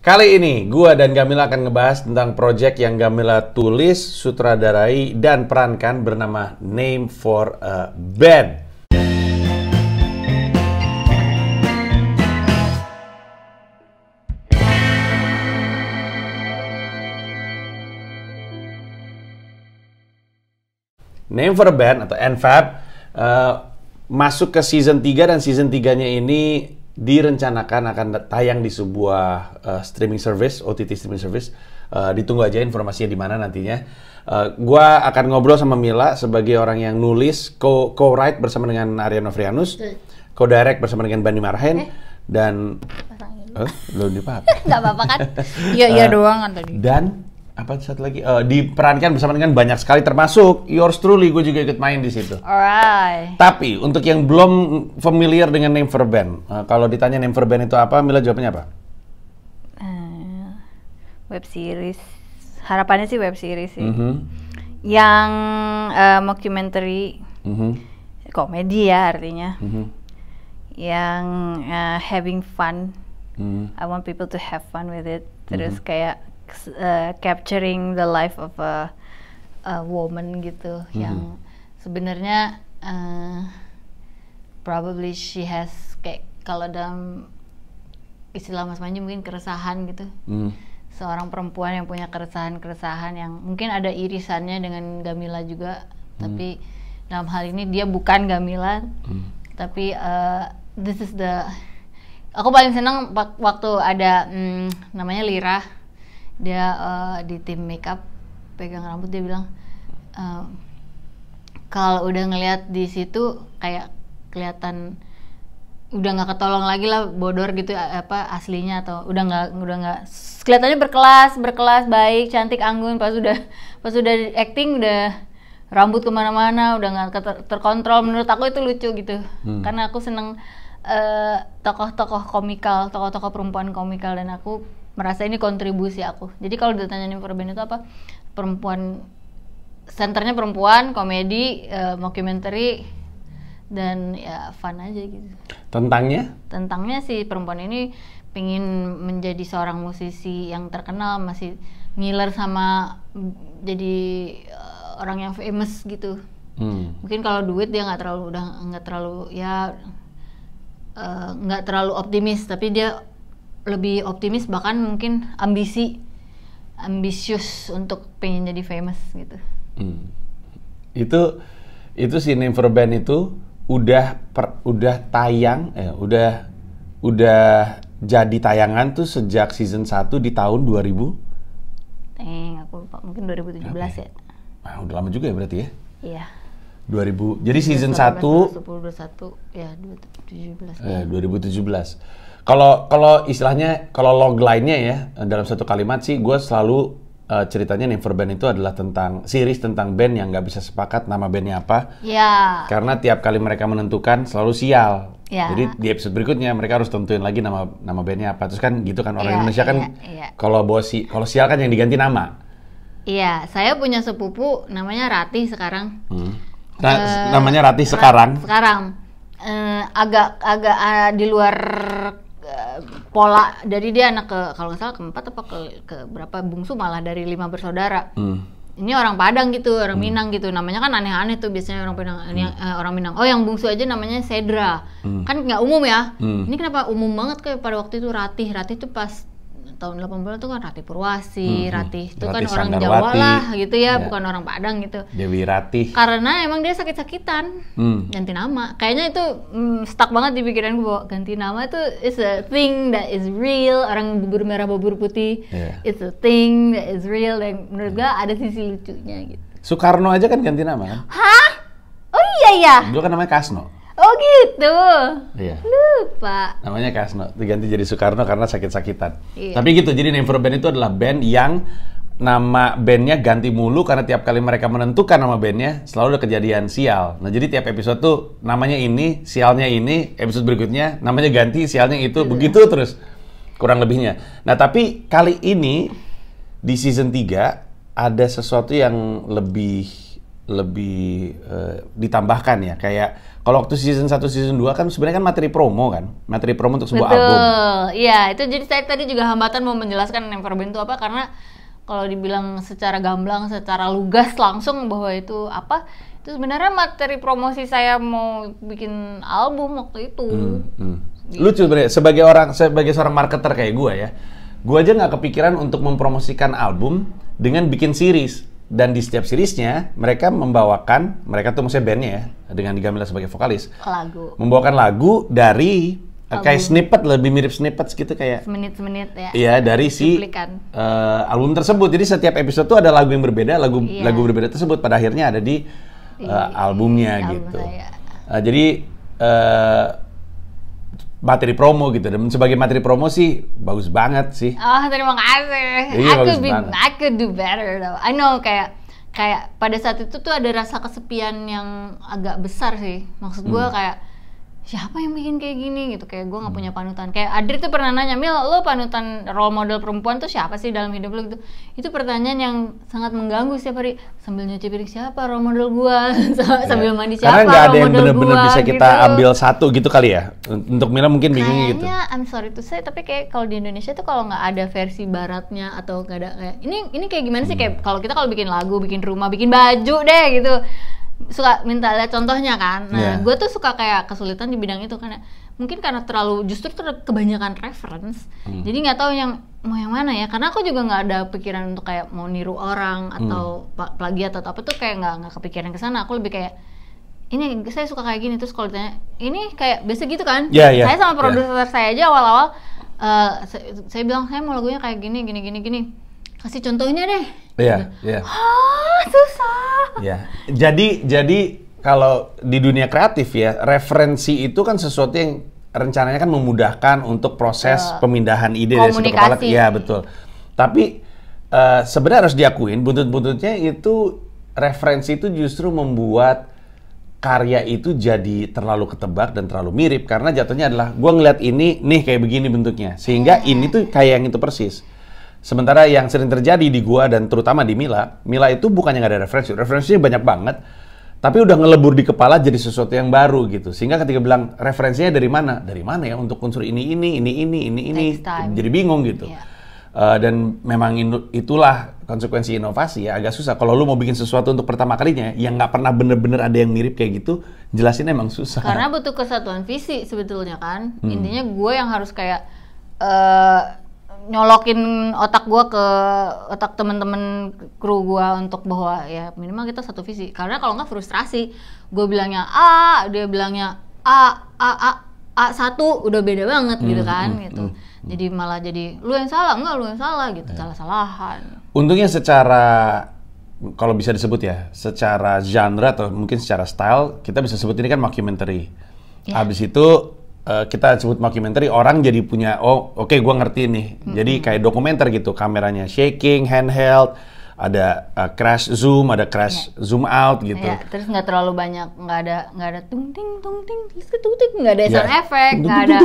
Kali ini gua dan Gamila akan ngebahas tentang project yang Gamila tulis, sutradarai dan perankan bernama Name for a Band. Name for a Band atau NFAB uh, eh, masuk ke season 3 dan season 3-nya ini direncanakan akan tayang di sebuah uh, streaming service, OTT streaming service. Uh, ditunggu aja informasinya di mana nantinya. Uh, gua akan ngobrol sama Mila sebagai orang yang nulis, co co-write bersama dengan Arya Novrianus, hmm. co-direct bersama dengan Bani Marhen eh. dan Eh, belum dipakai. Enggak apa-apa kan? Iya, iya doang kan tadi. Dan apa satu lagi uh, eh, diperankan bersama dengan banyak sekali termasuk yours truly gue juga ikut main di situ. Alright. Tapi untuk yang belum familiar dengan name for band, uh, kalau ditanya name for band itu apa, Mila jawabnya apa? Uh, web series. Harapannya sih web series sih. Mm -hmm. Yang uh, mockumentary. Mm -hmm. Komedi ya artinya. Mm -hmm. Yang uh, having fun. Mm -hmm. I want people to have fun with it. Terus mm -hmm. kayak uh, capturing the life of a, a woman gitu mm-hmm. yang sebenarnya uh, probably she has kayak kalau dalam istilah Mas Manju mungkin keresahan gitu. Mm. Seorang perempuan yang punya keresahan-keresahan yang mungkin ada irisannya dengan Gamila juga, mm. tapi dalam hal ini dia bukan Gamila. Mm. Tapi uh, this is the aku paling senang waktu ada mm, namanya Lira dia uh, di tim makeup pegang rambut dia bilang uh, kalau udah ngelihat di situ kayak kelihatan udah nggak ketolong lagi lah bodor gitu apa aslinya atau udah nggak udah nggak kelihatannya berkelas berkelas baik cantik anggun pas sudah pas sudah acting udah rambut kemana-mana udah nggak ter terkontrol menurut aku itu lucu gitu hmm. karena aku seneng eh, tokoh-tokoh uh, tokoh -tokoh komikal tokoh-tokoh perempuan komikal dan aku merasa ini kontribusi aku jadi kalau ditanyain perbedaan itu apa perempuan senternya perempuan komedi uh, dan ya fun aja gitu tentangnya tentangnya si perempuan ini pingin menjadi seorang musisi yang terkenal masih ngiler sama jadi uh, orang yang famous gitu hmm. mungkin kalau duit dia nggak terlalu udah nggak terlalu ya eh, nggak uh, terlalu optimis tapi dia lebih optimis bahkan mungkin ambisi ambisius untuk pengen jadi famous gitu. Hmm. Itu itu si Never Band itu udah per, udah tayang eh udah udah jadi tayangan tuh sejak season 1 di tahun 2000. Eh, aku lupa mungkin 2017 okay. ya. Nah, udah lama juga ya berarti ya? Iya. 2000. Jadi iya, season 1 2021 ya 2017. Eh, 2017. Kalau kalau istilahnya kalau logline-nya ya eh, dalam satu kalimat sih gue selalu uh, ceritanya Never Band itu adalah tentang series tentang band yang nggak bisa sepakat nama bandnya apa. Iya. Karena tiap kali mereka menentukan selalu sial. Yeah. Jadi di episode berikutnya mereka harus tentuin lagi nama nama bandnya apa. Terus kan gitu kan orang yeah, Indonesia kan yeah, iya. kalau bosi kalau sial kan yang diganti nama. Iya, saya punya sepupu namanya Ratih sekarang. Hmm. uh, namanya Ratih sekarang. sekarang. Uh, agak agak uh, di luar pola dari dia anak ke kalau nggak salah keempat apa ke, ke berapa bungsu malah dari lima bersaudara. Hmm. Ini orang Padang gitu, orang hmm. Minang gitu. Namanya kan aneh-aneh tuh biasanya orang Padang, hmm. ini, uh, eh, orang Minang. Oh, yang bungsu aja namanya Sedra. Hmm. Kan nggak umum ya. Hmm. Ini kenapa umum banget kayak pada waktu itu Ratih. Ratih tuh pas tahun 80 itu kan Ratih Purwasi, hmm, hmm. Ratih itu kan Ratih kan orang Jawa lah gitu ya, ya, bukan orang Padang gitu. Dewi Ratih. Karena emang dia sakit-sakitan, hmm. ganti nama. Kayaknya itu mm, stuck banget di pikiran gue bahwa ganti nama itu is a thing that is real. Orang bubur merah bubur putih, yeah. it's a thing that is real. Dan menurut gue ada sisi lucunya gitu. Soekarno aja kan ganti nama kan? Hah? Oh iya iya. Dulu kan namanya Kasno. Oh gitu. Iya. Lupa. Namanya Kasno. Diganti jadi Soekarno karena sakit-sakitan. Iya. Tapi gitu. Jadi name for Band itu adalah band yang nama bandnya ganti mulu karena tiap kali mereka menentukan nama bandnya selalu ada kejadian sial. Nah jadi tiap episode tuh namanya ini, sialnya ini, episode berikutnya namanya ganti, sialnya itu, iya. begitu terus kurang lebihnya. Nah tapi kali ini di season 3 ada sesuatu yang lebih lebih uh, ditambahkan ya kayak kalau waktu season 1 season 2 kan sebenarnya kan materi promo kan materi promo untuk sebuah Betul. album iya itu jadi saya tadi juga hambatan mau menjelaskan Nevermind itu apa karena kalau dibilang secara gamblang secara lugas langsung bahwa itu apa itu sebenarnya materi promosi saya mau bikin album waktu itu hmm, hmm. Gitu. lucu sebenarnya sebagai orang sebagai seorang marketer kayak gua ya gua aja nggak kepikiran untuk mempromosikan album dengan bikin series dan di setiap seriesnya mereka membawakan mereka tuh maksudnya bandnya ya dengan Digamila sebagai vokalis lagu membawakan lagu dari lagu. kayak snippet lebih mirip snippet gitu kayak menit-menit ya iya dari si uh, album tersebut jadi setiap episode tuh ada lagu yang berbeda lagu iya. lagu berbeda tersebut pada akhirnya ada di uh, albumnya di album gitu ya. uh, jadi uh, materi promo gitu dan sebagai materi promo sih bagus banget sih. Oh terima kasih. Iya, aku be, banget. I could do better though. I know kayak kayak pada saat itu tuh ada rasa kesepian yang agak besar sih. Maksud gue hmm. kayak siapa yang bikin kayak gini gitu kayak gue nggak hmm. punya panutan kayak Adri tuh pernah nanya mil lo panutan role model perempuan tuh siapa sih dalam hidup lo gitu itu pertanyaan yang sangat mengganggu setiap hari sambil nyuci piring siapa role model gue iya. sambil mandi siapa karena nggak ada yang bener-bener bisa kita gitu. ambil satu gitu kali ya untuk Mila mungkin bingung gitu kayaknya I'm sorry tuh saya tapi kayak kalau di Indonesia tuh kalau nggak ada versi baratnya atau nggak ada kayak ini ini kayak gimana sih hmm. kayak kalau kita kalau bikin lagu bikin rumah bikin baju deh gitu suka minta lihat contohnya kan. Nah, yeah. gue tuh suka kayak kesulitan di bidang itu karena mungkin karena terlalu justru ter kebanyakan reference. Hmm. Jadi nggak tahu yang mau yang mana ya. Karena aku juga nggak ada pikiran untuk kayak mau niru orang hmm. atau hmm. plagiat atau apa tuh kayak nggak nggak kepikiran ke sana. Aku lebih kayak ini saya suka kayak gini terus kalau ditanya ini kayak biasa gitu kan. Yeah, yeah, saya sama iya. produser yeah. saya aja awal-awal uh, eh, saya, saya bilang saya mau lagunya kayak gini gini gini gini. Kasih contohnya deh. Iya, yeah, gitu. iya. Yeah. susah ya. Jadi jadi kalau di dunia kreatif ya, referensi itu kan sesuatu yang rencananya kan memudahkan untuk proses uh, pemindahan ide dari satu kepala. Iya, betul. Tapi uh, sebenarnya harus diakuin buntut-buntutnya itu referensi itu justru membuat karya itu jadi terlalu ketebak dan terlalu mirip karena jatuhnya adalah gue ngeliat ini nih kayak begini bentuknya sehingga iya. ini tuh kayak yang itu persis Sementara yang sering terjadi di gua dan terutama di Mila, Mila itu bukannya nggak ada referensi, referensinya banyak banget, tapi udah ngelebur di kepala jadi sesuatu yang baru gitu. Sehingga ketika bilang referensinya dari mana, dari mana ya untuk unsur ini ini ini ini ini ini, jadi bingung gitu. Yeah. Iya. Uh, dan memang itulah konsekuensi inovasi ya agak susah. Kalau lu mau bikin sesuatu untuk pertama kalinya yang nggak pernah bener-bener ada yang mirip kayak gitu, jelasin emang susah. Karena butuh kesatuan visi sebetulnya kan. Hmm. Intinya gue yang harus kayak eh, nyolokin otak gue ke otak temen-temen kru gue untuk bahwa ya minimal kita satu visi karena kalau nggak frustrasi gue bilangnya A dia bilangnya A A A A satu udah beda banget hmm, gitu kan hmm, gitu hmm, hmm. jadi malah jadi lu yang salah nggak lu yang salah gitu ya. salah salahan untungnya secara kalau bisa disebut ya secara genre atau mungkin secara style kita bisa sebut ini kan mockumentary yeah. abis itu Eh, kita sebut mockumentary orang jadi punya oh oke okay, gue ngerti nih hmm jadi kayak dokumenter gitu kameranya shaking handheld ada uh, crash zoom ada crash yeah. zoom out gitu yeah, terus nggak terlalu banyak nggak ada nggak ada tung ting tung ting tung ting nggak ada iya. sound effect nggak ada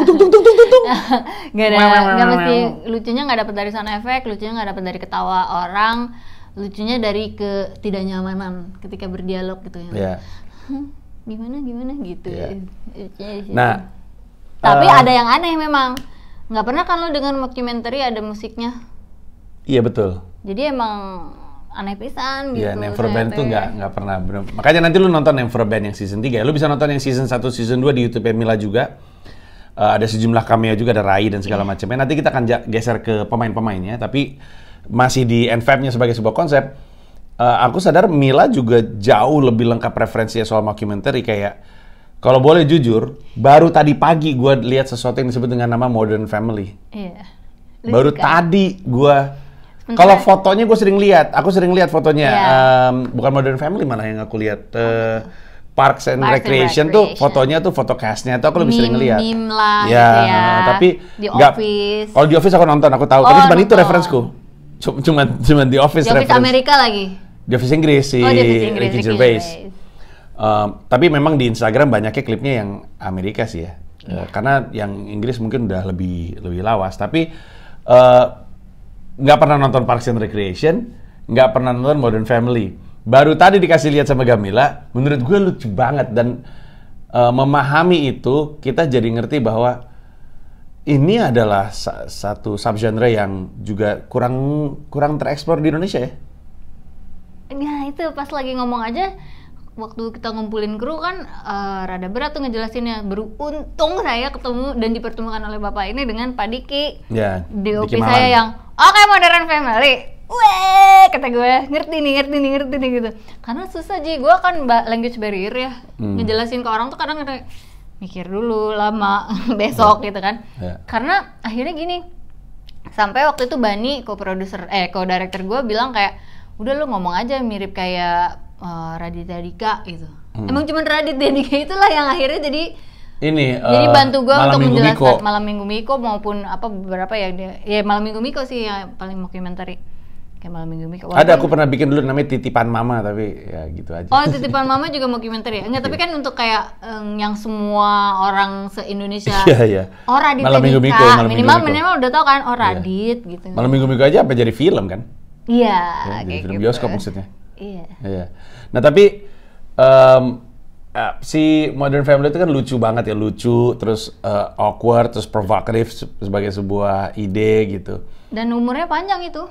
nggak ada nggak mesti lucunya nggak dapet dari sound effect lucunya nggak dapet dari ketawa orang lucunya dari ketidaknyamanan ketika berdialog gitu ya yeah. Iya. gimana gimana gitu yeah. nah tapi uh, ada yang aneh memang. Nggak pernah kan lo dengan documentary ada musiknya? Iya betul. Jadi emang aneh pisan iya, gitu. Iya, Never Band tuh nggak nggak pernah. Bener. Makanya nanti lu nonton Never Band yang season 3. Lu bisa nonton yang season 1, season 2 di YouTube Mila juga. Uh, ada sejumlah cameo juga ada Rai dan segala iya. macamnya. Nanti kita akan geser ke pemain-pemainnya tapi masih di NFAB-nya sebagai sebuah konsep. Uh, aku sadar Mila juga jauh lebih lengkap referensinya soal mockumentary kayak kalau boleh jujur, baru tadi pagi gue lihat sesuatu yang disebut dengan nama Modern Family. Iya. Lu baru juga. tadi gue. Kalau fotonya gue sering lihat, aku sering lihat fotonya. Yeah. Iya. Um, bukan Modern Family mana yang aku lihat. Oh, Parks and Parks Recreation and Recreation. tuh fotonya tuh foto castnya tuh aku lebih meme, sering lihat. Meme lah, ya, ya. Tapi di gak, office. Kalau di office aku nonton, aku tahu. Oh, tapi cuma itu referensku. Cuman cuma di office. Di office reference. Amerika lagi. Di office Inggris sih. Oh, di office Inggris. Ricky Gervais. Gervais. Um, tapi memang di Instagram banyaknya klipnya yang Amerika sih ya. Yeah. Iya. karena yang Inggris mungkin udah lebih lebih lawas. Tapi eh, nggak uh, pernah nonton Parks and Recreation, nggak pernah nonton Modern Family. Baru tadi dikasih lihat sama Gamila, menurut gue lucu banget dan uh, memahami itu kita jadi ngerti bahwa ini adalah sa satu subgenre yang juga kurang kurang tereksplor di Indonesia ya. Nah itu pas lagi ngomong aja waktu kita ngumpulin kru kan uh, rada berat tuh ngejelasinnya. Beruntung saya ketemu dan dipertemukan oleh bapak ini dengan Pak Diki. Ya. DOP Diki saya yang oke okay, modern family. Weh, kata gue ngerti nih, ngerti nih, ngerti nih gitu. Karena susah sih, gue kan language barrier ya. Hmm. Ngejelasin ke orang tuh kadang kayak mikir dulu lama besok gitu kan. Yeah. Karena akhirnya gini, sampai waktu itu Bani co-producer eh co-director gue bilang kayak udah lu ngomong aja mirip kayak uh, Raditya Dika gitu. Hmm. Emang cuma Raditya Dika itulah yang akhirnya jadi ini jadi uh, bantu gue untuk minggu menjelaskan Miko. malam minggu Miko maupun apa beberapa ya dia, ya malam minggu Miko sih yang paling dokumentari kayak malam minggu Miko. Ada aku pernah bikin dulu namanya titipan mama tapi ya gitu aja. Oh titipan mama juga dokumenter ya? Enggak tapi iya. kan untuk kayak um, yang semua orang se Indonesia. Iya iya. Oh Radit malam minggu Miko malam minimal Miko. minimal udah tau kan oh iya. Radit yeah. gitu. Malam minggu Miko aja apa jadi film kan? Iya. Yeah, ya, kayak film gitu. bioskop maksudnya. Iya. Yeah. Nah tapi um, si Modern Family itu kan lucu banget ya, lucu, terus uh, awkward, terus provokatif sebagai sebuah ide gitu. Dan umurnya panjang itu.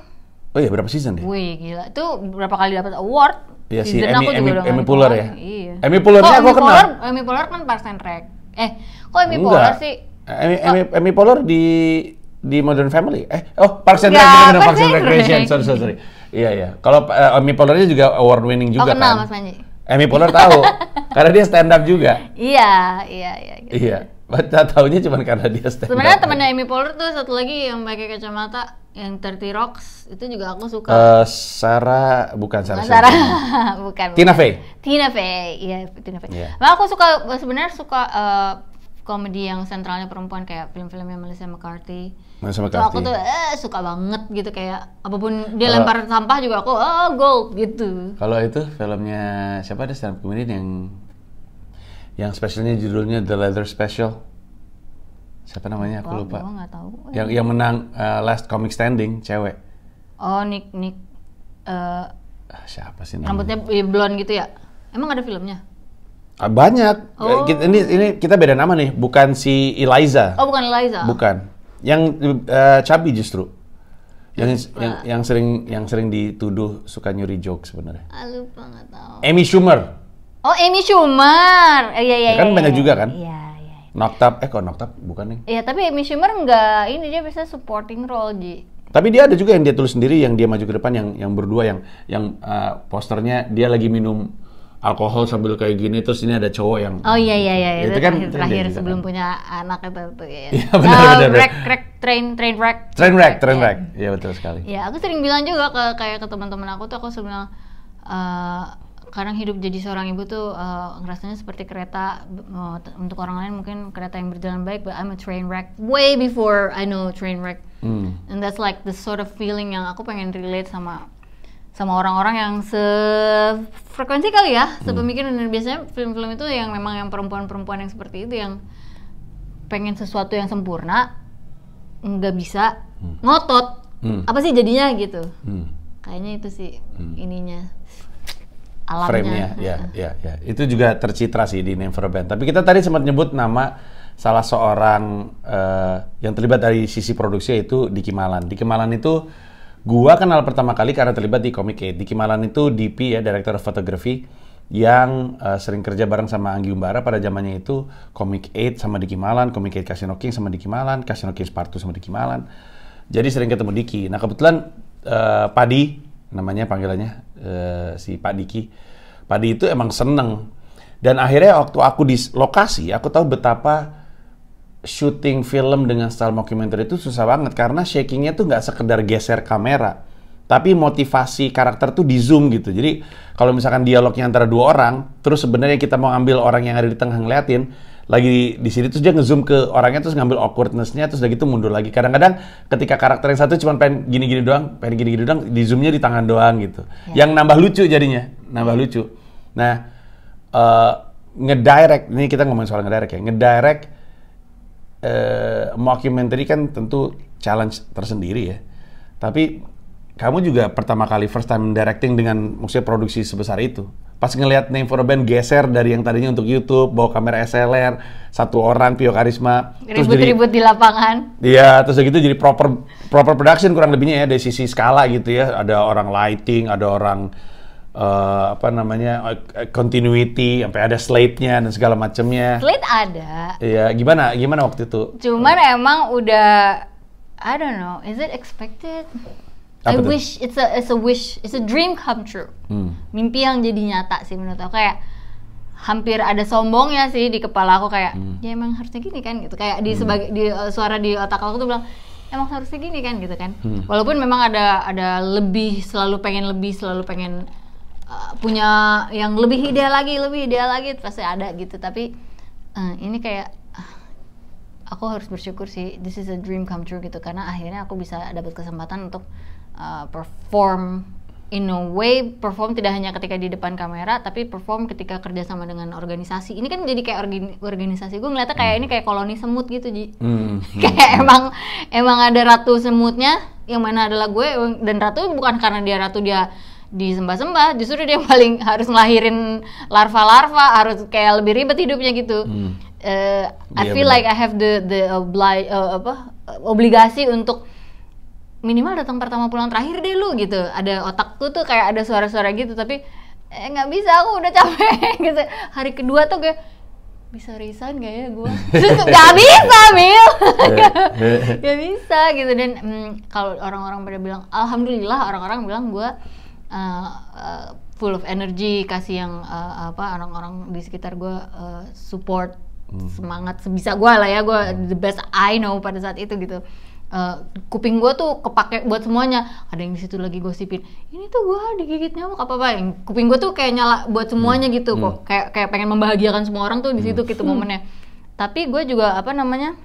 Oh iya, berapa season ya? Wih, gila. Itu berapa kali dapat award? Iya si Emmy, aku Emmy, Emmy Puller ya? Iya. Emmy Puller oh, aku Puller, kenal. Emmy Puller kan Parks and Rec. Eh, kok Emmy Puller sih? Eh, Emmy, Emmy, Emmy Puller di di Modern Family. Eh, oh Parks and Rec, Parks and Recreation. Sorry, sorry, sorry. Iya iya. Kalau uh, Amy Poehler juga award winning oh, juga oh, kenal, kan. Mas Manji. Amy Poehler tahu karena dia stand up juga. Iya, iya, iya. Gitu. Iya. Baca tahunya cuma karena dia stand up. Sebenarnya temannya Amy Poehler tuh satu lagi yang pakai kacamata yang Thirty Rocks itu juga aku suka. Uh, Sarah bukan Sarah. Sarah bukan. Tina Fey. Tina Fey, iya Tina Fey. Yeah. Nah, aku suka sebenarnya suka uh, komedi yang sentralnya perempuan kayak film-filmnya Melissa McCarthy Melissa McCarthy. aku tuh eh, suka banget gitu kayak apapun dia Kalo, lempar sampah juga aku oh gold gitu. Kalau itu filmnya siapa ada stand up yang yang spesialnya judulnya The Leather Special. Siapa namanya? Aku Wah, lupa. Gua tahu. Yang yang menang uh, Last Comic Standing cewek. Oh Nick Nick uh, siapa sih namanya? Rambutnya iya, blonde gitu ya? Emang ada filmnya? Ah, banyak. Oh. Ini ini kita beda nama nih, bukan si Eliza. Oh, bukan Eliza. Bukan. Yang uh, eh, cabi justru. Yang yang yang sering yang sering dituduh suka nyuri joke sebenarnya. Ah, lupa nggak tahu. Amy Schumer. Oh, Amy Schumer. Oh, iya iya ya, Kan iya, banyak iya, juga kan? Iya. iya. iya. Noktap, eh kok Noktap bukan nih? Iya, tapi Amy Schumer nggak ini dia biasanya supporting role, Ji. Tapi dia ada juga yang dia tulis sendiri yang dia maju ke depan yang yang berdua yang yang uh, posternya dia lagi minum alkohol sambil kayak gini terus ini ada cowok yang oh iya iya iya itu, itu kan terakhir, terakhir gitu kan. sebelum punya anak itu itu ya, ya benar, uh, benar, wreck wreck train train wreck train wreck train iya. wreck ya. betul sekali ya aku sering bilang juga ke kayak ke teman-teman aku tuh aku sebenarnya karena uh, kadang hidup jadi seorang ibu tuh uh, ngerasanya seperti kereta uh, untuk orang lain mungkin kereta yang berjalan baik but I'm a train wreck way before I know train wreck hmm. and that's like the sort of feeling yang aku pengen relate sama sama orang-orang yang sefrekuensi kali ya, hmm. sepemikiran dan biasanya film-film itu yang memang yang perempuan-perempuan yang seperti itu yang pengen sesuatu yang sempurna nggak bisa hmm. ngotot hmm. apa sih jadinya gitu hmm. kayaknya itu sih hmm. ininya alamnya frame-nya ya ya ya itu juga tercitra sih di Never Band tapi kita tadi sempat nyebut nama salah seorang uh, yang terlibat dari sisi produksi yaitu Diki Malan Diki Malan itu Gua kenal pertama kali karena terlibat di komik ya. Diki Malan itu DP ya, Director of Photography yang uh, sering kerja bareng sama Anggi Umbara pada zamannya itu Comic Eight sama Diki Malan, Comic 8 Casino King sama Diki Malan, Casino King 2 sama Diki Malan. Jadi sering ketemu Diki. Nah kebetulan uh, Padi namanya panggilannya uh, si Pak Diki. Padi itu emang seneng. Dan akhirnya waktu aku di lokasi, aku tahu betapa syuting film dengan style mockumentary itu susah banget karena shakingnya tuh nggak sekedar geser kamera tapi motivasi karakter tuh di zoom gitu jadi kalau misalkan dialognya antara dua orang terus sebenarnya kita mau ambil orang yang ada di tengah ngeliatin lagi di sini terus dia ngezoom ke orangnya terus ngambil awkwardnessnya terus udah gitu mundur lagi kadang-kadang ketika karakter yang satu cuma pengen gini-gini doang pengen gini-gini doang di zoomnya di tangan doang gitu ya. yang nambah lucu jadinya nambah lucu nah uh, ngedirect ini kita ngomongin soal ngedirect ya ngedirect eh, mockumentary kan tentu challenge tersendiri ya. Tapi kamu juga pertama kali first time directing dengan maksudnya produksi sebesar itu. Pas ngelihat Name for a Band geser dari yang tadinya untuk YouTube, bawa kamera SLR, satu orang Pio Karisma, ribut-ribut di lapangan. Iya, terus gitu jadi proper proper production kurang lebihnya ya dari sisi skala gitu ya. Ada orang lighting, ada orang uh, apa namanya eh, continuity sampai ada slate-nya dan segala macamnya. Slate ada. Iya, gimana gimana waktu itu? Cuman uh. emang udah I don't know, is it expected? Apa I itu? wish it's a it's a wish, it's a dream come true. Hmm. Mimpi yang jadi nyata sih menurut aku kayak hampir ada sombongnya sih di kepala aku kayak hmm. ya emang harusnya gini kan gitu kayak di hmm. sebagai di uh, suara di otak aku tuh bilang emang harusnya gini kan gitu kan hmm. walaupun memang ada ada lebih selalu pengen lebih selalu pengen Eh, punya yang lebih ideal lagi lebih ideal lagi pasti ada gitu tapi uh, ini kayak ah, aku harus bersyukur sih this is a dream come true gitu karena akhirnya aku bisa dapat kesempatan untuk uh, perform in a way perform tidak hanya ketika di depan kamera tapi perform ketika kerja sama dengan organisasi ini kan jadi kayak organi organisasi gue ngeliatnya kayak hmm. ini kayak koloni semut gitu ji hmm, hmm, hmm. kayak hmm. emang emang ada ratu semutnya yang mana adalah gue dan ratu bukan karena dia ratu dia disembah-sembah justru dia paling harus ngelahirin larva-larva harus kayak lebih ribet hidupnya gitu hmm. uh, I iya, feel like I have the the obli uh, apa obligasi untuk minimal datang pertama pulang terakhir deh lu gitu ada otakku tuh kayak ada suara-suara gitu tapi eh nggak bisa aku udah capek gitu hari kedua tuh kayak bisa resign gak ya gue nggak bisa mil nggak bisa gitu dan mm, kalau orang-orang pada bilang alhamdulillah orang-orang bilang gue uh, full of energy kasih yang uh, apa orang-orang di sekitar gue uh, support hmm. semangat sebisa gue lah ya gue hmm. the best I know pada saat itu gitu Uh, kuping gue tuh kepake buat semuanya ada yang di situ lagi gosipin ini tuh gue digigit nyamuk apa apa yang kuping gue tuh kayak nyala buat semuanya hmm. gitu kok hmm. kayak kayak pengen membahagiakan semua orang tuh di hmm. situ gitu hmm. gitu momennya tapi gue juga apa namanya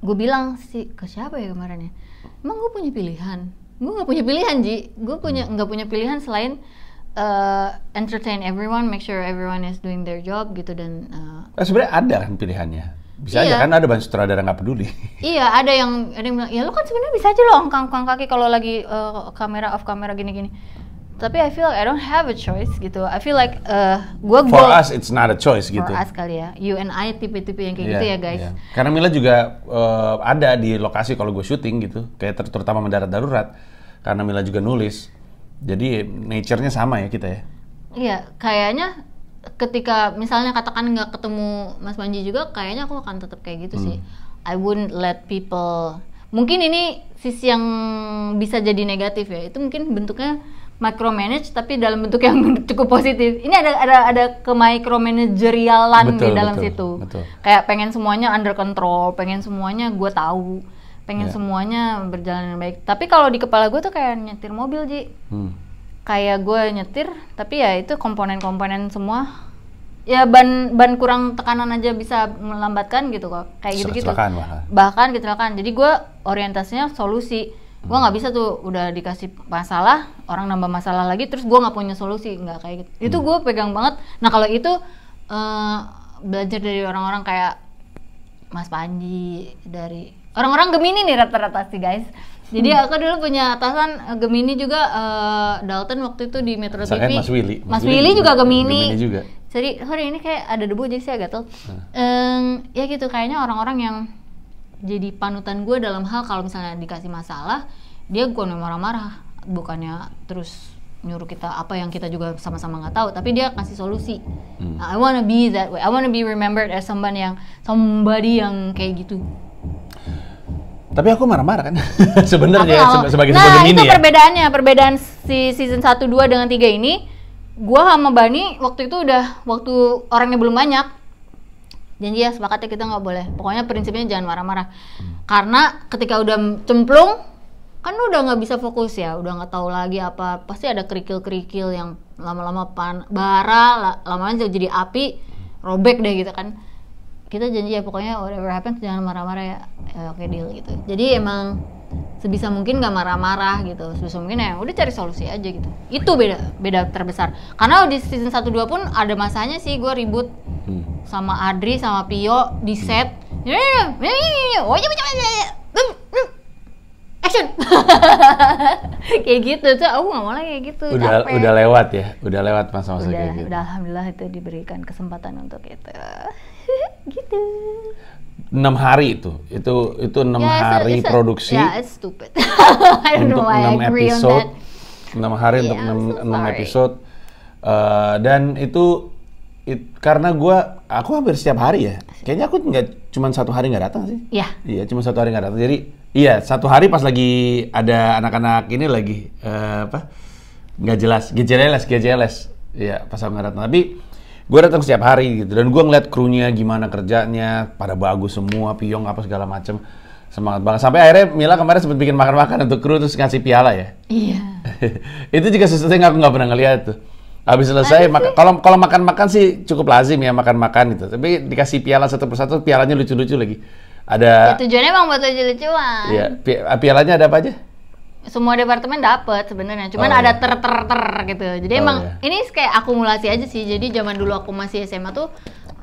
gue bilang sih ke siapa ya kemarin ya emang gue punya pilihan gue nggak punya pilihan ji gue punya hmm. nggak punya pilihan selain uh, entertain everyone make sure everyone is doing their job gitu dan uh, eh, sebenarnya ada kan pilihannya bisa iya. aja kan ada banyak sutradara nggak peduli iya ada yang ada yang bilang ya lu kan sebenarnya bisa aja lo angkang angkang kaki kalau lagi uh, kamera off kamera gini gini tapi I feel like I don't have a choice gitu I feel like uh, gua for gua, us it's not a choice for gitu for us kali ya you and I tipe-tipe yang kayak yeah, gitu ya guys yeah. karena Mila juga uh, ada di lokasi kalau gue syuting gitu kayak ter terutama mendarat darurat karena Mila juga nulis jadi nature-nya sama ya kita ya iya kayaknya ketika misalnya katakan nggak ketemu Mas Panji juga kayaknya aku akan tetap kayak gitu hmm. sih I wouldn't let people mungkin ini sisi yang bisa jadi negatif ya itu mungkin bentuknya micromanage tapi dalam bentuk yang cukup positif. Ini ada ada ada ke micromanagerialan di dalam betul, situ. Betul. Kayak pengen semuanya under control, pengen semuanya gue tahu pengen yeah. semuanya berjalan dengan baik tapi kalau di kepala gue tuh kayak nyetir mobil ji hmm. kayak gue nyetir tapi ya itu komponen-komponen semua ya ban ban kurang tekanan aja bisa melambatkan gitu kok kayak gitu gitu bahkan bahkan kan jadi gue orientasinya solusi hmm. gue nggak bisa tuh udah dikasih masalah orang nambah masalah lagi terus gue nggak punya solusi nggak kayak gitu hmm. itu gue pegang banget nah kalau itu uh, belajar dari orang-orang kayak Mas Panji dari orang-orang Gemini nih rata-rata sih guys. Jadi hmm. aku dulu punya atasan eh, Gemini juga uh, Dalton waktu itu di Metro Saya eh, TV. Mas Willy. Mas, Mas Willy, juga Gemini. Gemini juga. Jadi hari ini kayak ada debu jadi saya gatel. Hmm. Um, ya gitu kayaknya orang-orang yang jadi panutan gue dalam hal kalau misalnya dikasih masalah dia gue marah-marah bukannya terus nyuruh kita apa yang kita juga sama-sama nggak tahu tapi dia kasih solusi hmm. Nah, I wanna be that way I wanna be remembered as someone yang somebody yang kayak gitu tapi aku marah-marah kan sebenarnya ya, seba sebagai nah, itu ini ya. perbedaannya, perbedaan si season 1 2 dengan 3 ini gua sama Bani waktu itu udah waktu orangnya belum banyak. Janji ya sepakatnya kita nggak boleh. Pokoknya prinsipnya jangan marah-marah. Hmm. Karena ketika udah cemplung kan udah nggak bisa fokus ya, udah nggak tahu lagi apa. Pasti ada kerikil-kerikil yang lama-lama pan bara, lama-lama jadi api, robek deh gitu kan kita janji ya pokoknya whatever happens jangan marah-marah ya, ya oke okay, deal gitu jadi emang sebisa mungkin gak marah-marah gitu sebisa mungkin ya udah cari solusi aja gitu itu beda beda terbesar karena di season 1 2 pun ada masanya sih gue ribut hmm. sama Adri sama Pio di set action kayak gitu tuh aku gak mau lagi kayak gitu udah capek. udah lewat ya udah lewat masa-masa kayak gitu udah alhamdulillah itu diberikan kesempatan untuk itu gitu enam hari itu itu itu enam yeah, hari it's a, it's a, produksi yeah, stupid. I don't untuk know episode enam hari yeah, untuk enam so episode uh, dan itu it, karena gue aku hampir setiap hari ya kayaknya aku nggak cuma satu hari nggak datang sih iya yeah. iya cuma satu hari nggak datang jadi iya satu hari pas lagi ada anak-anak ini lagi uh, apa nggak jelas gejelas, gejelas. iya pas aku nggak datang tapi gue datang setiap hari gitu dan gue ngeliat krunya gimana kerjanya pada bagus semua piong apa segala macem semangat banget sampai akhirnya Mila kemarin sempat bikin makan-makan untuk kru terus ngasih piala ya iya itu juga sesuatu yang aku nggak pernah ngeliat tuh Habis selesai, maka, kalau kalau makan-makan sih cukup lazim ya makan-makan itu. Tapi dikasih piala satu persatu, pialanya lucu-lucu lagi. Ada. Ya, tujuannya emang buat lucu-lucuan. Iya. Pi pialanya ada apa aja? semua departemen dapat sebenarnya cuman oh, ada ter ter ter gitu jadi oh, emang iya. ini kayak akumulasi aja sih jadi zaman dulu aku masih SMA tuh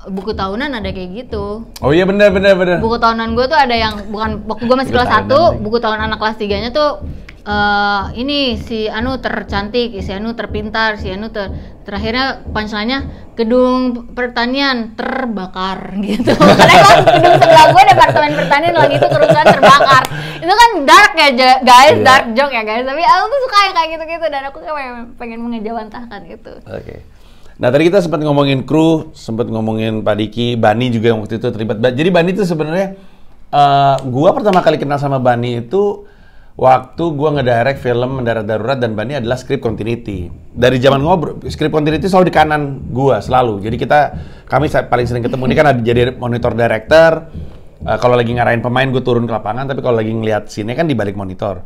buku tahunan ada kayak gitu oh iya bener bener bener buku tahunan gue tuh ada yang bukan waktu gue masih kelas satu. buku tahunan anak kelas tiganya tuh uh, ini si Anu tercantik, si Anu terpintar, si Anu ter terakhirnya punchline gedung pertanian terbakar gitu. Karena kan gedung sebelah gue departemen pertanian lagi itu kerusuhan terbakar. Itu kan dark ya guys, yeah. dark joke ya guys. Tapi aku tuh suka yang kayak gitu-gitu dan aku kayak pengen mengejawantahkan itu. Oke. Okay. Nah tadi kita sempat ngomongin kru, sempat ngomongin Pak Diki, Bani juga waktu itu terlibat. Jadi Bani itu sebenarnya uh, gua pertama kali kenal sama Bani itu waktu gue ngedirect film Mendarat Darurat dan Bani adalah script continuity. Dari zaman ngobrol, script continuity selalu di kanan gue selalu. Jadi kita kami paling sering ketemu ini kan ada jadi monitor director. Uh, kalau lagi ngarahin pemain gue turun ke lapangan, tapi kalau lagi ngeliat sini kan di balik monitor.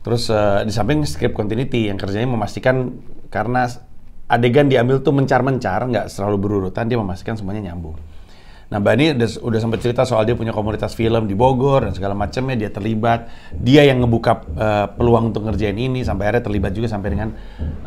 Terus uh, di samping script continuity yang kerjanya memastikan karena adegan diambil tuh mencar-mencar, nggak selalu berurutan, dia memastikan semuanya nyambung. Nah, Bani udah, udah sempat cerita soal dia punya komunitas film di Bogor dan segala macamnya dia terlibat. Dia yang ngebuka uh, peluang untuk ngerjain ini sampai akhirnya terlibat juga sampai dengan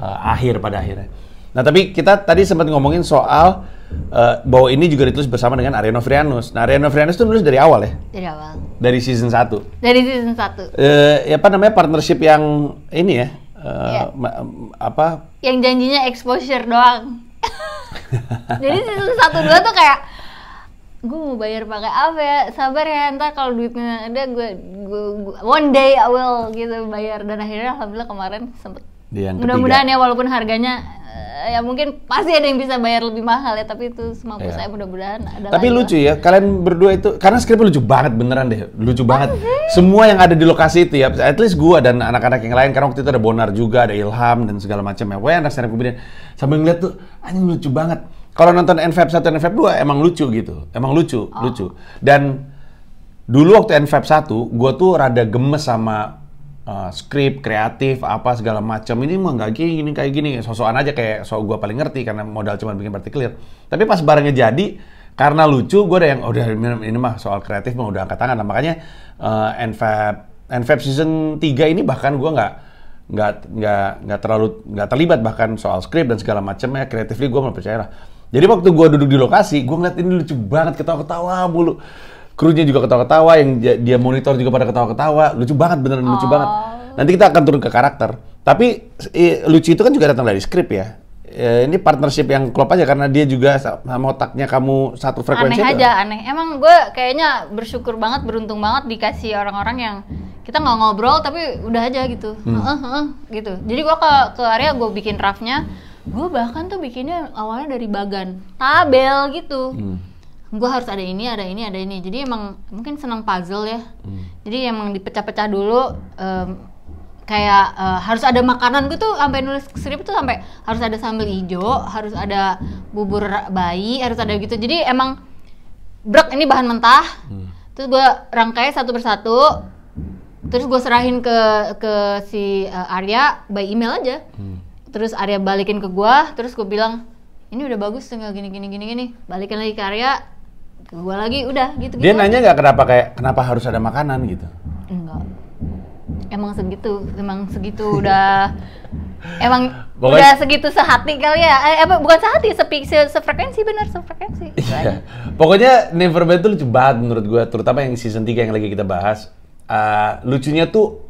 uh, akhir pada akhirnya. Nah, tapi kita tadi sempat ngomongin soal uh, bahwa ini juga ditulis bersama dengan Ariano Frianus. Nah, Ariano Frianus itu nulis dari awal ya? Dari awal. Dari season 1. Dari season satu. Eh, uh, apa namanya partnership yang ini ya? Uh, iya. yeah. apa? Yang janjinya exposure doang. Jadi season satu 2 tuh kayak gue mau bayar pakai apa ya sabar ya entah kalau duitnya ada gue one day I will gitu bayar dan akhirnya alhamdulillah kemarin sempet mudah-mudahan ya walaupun harganya eh, ya mungkin pasti ada yang bisa bayar lebih mahal ya tapi itu semampu yeah. saya mudah-mudahan ada tapi lagi lucu ya kalian berdua itu karena skripnya lucu banget beneran deh lucu banget oh, iya? semua yang ada di lokasi itu ya at least gue dan anak-anak yang lain karena waktu itu ada Bonar juga ada Ilham dan segala macam ya wah anak stand kemudian sambil ngeliat tuh anjing lucu banget kalau nonton NFAB 1 dan NFAB 2 emang lucu gitu. Emang lucu, oh. lucu. Dan dulu waktu NFAB 1, gua tuh rada gemes sama uh, eh, skrip, kreatif, apa segala macam. Ini mah gak kayak gini, kayak gini. Sosokan aja kayak so gua paling ngerti karena modal cuma bikin party clear. Tapi pas barangnya jadi, karena lucu, gua ada yang, oh, udah ini mah soal kreatif mah udah angkat tangan. Nah, makanya uh, eh, NFAB, NFAB season 3 ini bahkan gua nggak nggak nggak nggak terlalu nggak terlibat bahkan soal skrip dan segala macamnya kreatifly gue mau percaya lah jadi waktu gue duduk di lokasi, gue ngeliat ini lucu banget, ketawa-ketawa mulu. Krunya juga ketawa-ketawa, yang dia monitor juga pada ketawa-ketawa. Lucu banget, beneran oh. lucu banget. Oh. Nanti kita akan turun ke karakter. Tapi lucu itu kan juga datang dari skrip ya. E, ini partnership yang klop aja karena dia juga sama otaknya kamu satu frekuensi. Aneh itu. aja, aneh. Emang gue kayaknya bersyukur banget, beruntung banget dikasih orang-orang yang kita nggak ngobrol tapi udah aja gitu, hmm. uh, uh, gitu. Jadi gue ke ke area gue bikin draftnya. Hmm gue bahkan tuh bikinnya awalnya dari bagan tabel gitu hmm gue harus ada ini ada ini ada ini jadi emang mungkin senang puzzle ya hmm. jadi emang dipecah-pecah dulu um, kayak uh, harus ada makanan gue tuh sampai nulis skrip tuh sampai harus ada sambal hijau harus ada bubur bayi harus ada gitu jadi emang brek ini bahan mentah hmm. terus gue rangkai satu persatu terus gue serahin ke ke si uh, Arya by email aja hmm terus Arya balikin ke gua terus gue bilang ini udah bagus tinggal gini gini gini gini balikin lagi ke Arya ke gue lagi udah gitu, gitu dia nanya nggak kenapa kayak kenapa harus ada makanan gitu enggak emang segitu emang segitu udah emang Pokoknya, udah segitu sehati kali ya eh, apa bukan sehati sepi se, sefrekuensi benar sefrekuensi iya. pokoknya Never Bad tuh lucu banget menurut gue terutama yang season 3 yang lagi kita bahas uh, lucunya tuh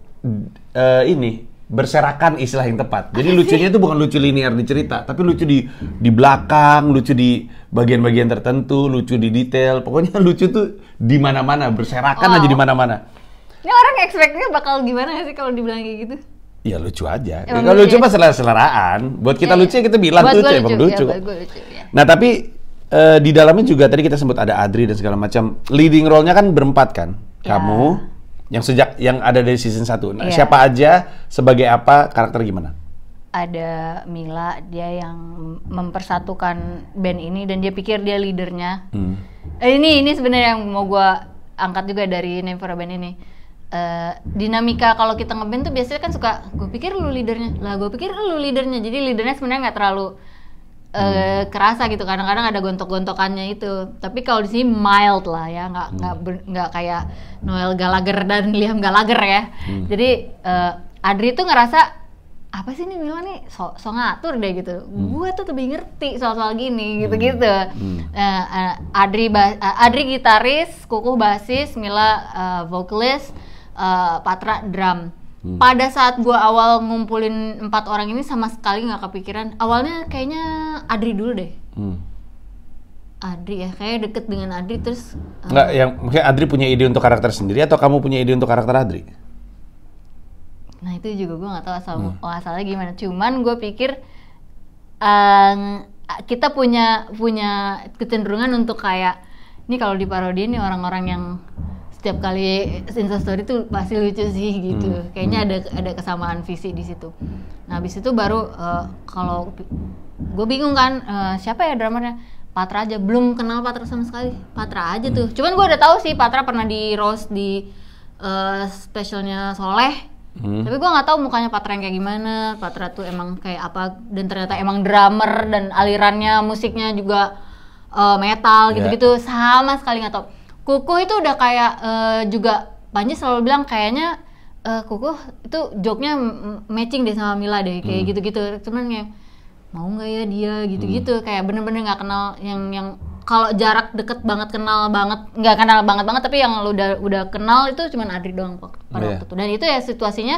uh, ini berserakan istilah yang tepat. Jadi lucunya itu bukan lucu linear di cerita, tapi lucu di di belakang, lucu di bagian-bagian tertentu, lucu di detail. Pokoknya lucu tuh di mana-mana, berserakan wow. aja di mana-mana. Ini orang ekspektnya bakal gimana sih kalau dibilang kayak gitu? Ya lucu aja. ya, kalau lucu ya? mah selera-seleraan. Buat kita ya, lucu ya kita bilang buat lucu, lucu, emang iya, lucu. Ya, buat lucu ya. Nah tapi uh, di dalamnya juga tadi kita sebut ada Adri dan segala macam. Leading role-nya kan berempat kan, ya. kamu, yang sejak yang ada dari season 1. Nah, yeah. siapa aja, sebagai apa, karakter gimana? Ada Mila, dia yang mempersatukan band ini dan dia pikir dia leadernya. Hmm. Eh, ini ini sebenarnya yang mau gue angkat juga dari Name Band ini. Uh, dinamika kalau kita ngeband tuh biasanya kan suka gue pikir lu leadernya lah gue pikir lu leadernya jadi leadernya sebenarnya nggak terlalu uh, kerasa gitu kadang-kadang ada gontok-gontokannya itu tapi kalau di sini mild lah ya nggak hmm. nggak hmm. nggak kayak Noel Gallagher dan Liam Gallagher ya hmm. jadi uh, Adri tuh ngerasa apa sih ini Mila nih so, so ngatur deh gitu hmm. gue tuh lebih ngerti soal-soal gini gitu-gitu hmm. uh, Adri uh, Adri gitaris Kukuh basis Mila uh, vokalis uh, Patra drum Hmm. Pada saat gue awal ngumpulin empat orang ini sama sekali nggak kepikiran. Awalnya kayaknya Adri dulu deh. Hmm. Adri ya, kayak deket dengan Adri terus. Eh, nggak, um, yang mungkin Adri punya ide untuk karakter sendiri atau kamu punya ide untuk karakter Adri? Nah itu juga gue nggak tahu asal hmm. oh, asalnya gimana. Cuman gue pikir um, kita punya punya kecenderungan untuk kayak ini kalau parodi ini orang-orang yang setiap kali story itu pasti lucu sih gitu hmm. kayaknya hmm. ada ada kesamaan visi di situ nah habis itu baru uh, kalau gue bingung kan uh, siapa ya dramernya Patra aja belum kenal Patra sama sekali Patra aja tuh hmm. cuman gue udah tahu sih Patra pernah di roast di uh, specialnya Soleh Hmm. Tapi gue nggak tahu mukanya Patra yang kayak gimana. Patra tuh emang kayak apa dan ternyata emang drummer dan alirannya musiknya juga uh, metal gitu-gitu yeah. sama sekali nggak tahu kuku itu udah kayak uh, juga Panji selalu bilang kayaknya uh, eh, kuku itu joknya matching deh sama Mila deh kayak gitu gitu-gitu cuman kayak mau nggak ya dia gitu-gitu hmm. kayak bener-bener nggak -bener kenal yang yang kalau jarak deket banget kenal banget nggak kenal banget banget tapi yang lu udah udah kenal itu cuman Adri doang pada yeah. waktu itu dan itu ya situasinya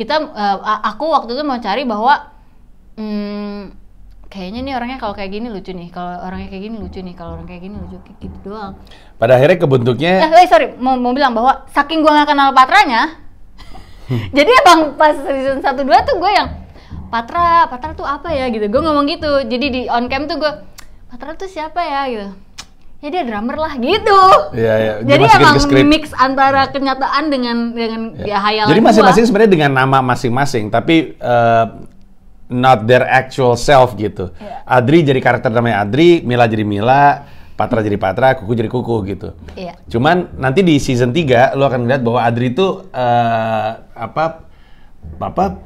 kita uh, aku waktu itu mau cari bahwa hmm, kayaknya nih orangnya kalau kayak gini lucu nih, kalau orangnya kayak gini lucu nih, kalau orang kayak gini lucu kayak gitu doang. Pada akhirnya kebentuknya. Eh, eh sorry, mau, mau bilang bahwa saking gue nggak kenal Patranya, jadi abang pas season satu dua tuh gue yang Patra, Patra tuh apa ya gitu, gue ngomong gitu. Jadi di on cam tuh gue Patra tuh siapa ya gitu. Ya dia drummer lah gitu. Iya iya. Jadi emang mix antara kenyataan dengan dengan iya. ya, ya hayalan. Jadi masing-masing sebenarnya dengan nama masing-masing, tapi uh, not their actual self gitu. Yeah. Adri jadi karakter namanya Adri, Mila jadi Mila, Patra jadi Patra, Kuku jadi Kuku gitu. Yeah. Cuman nanti di season 3 lo akan lihat bahwa Adri itu uh, eh, apa apa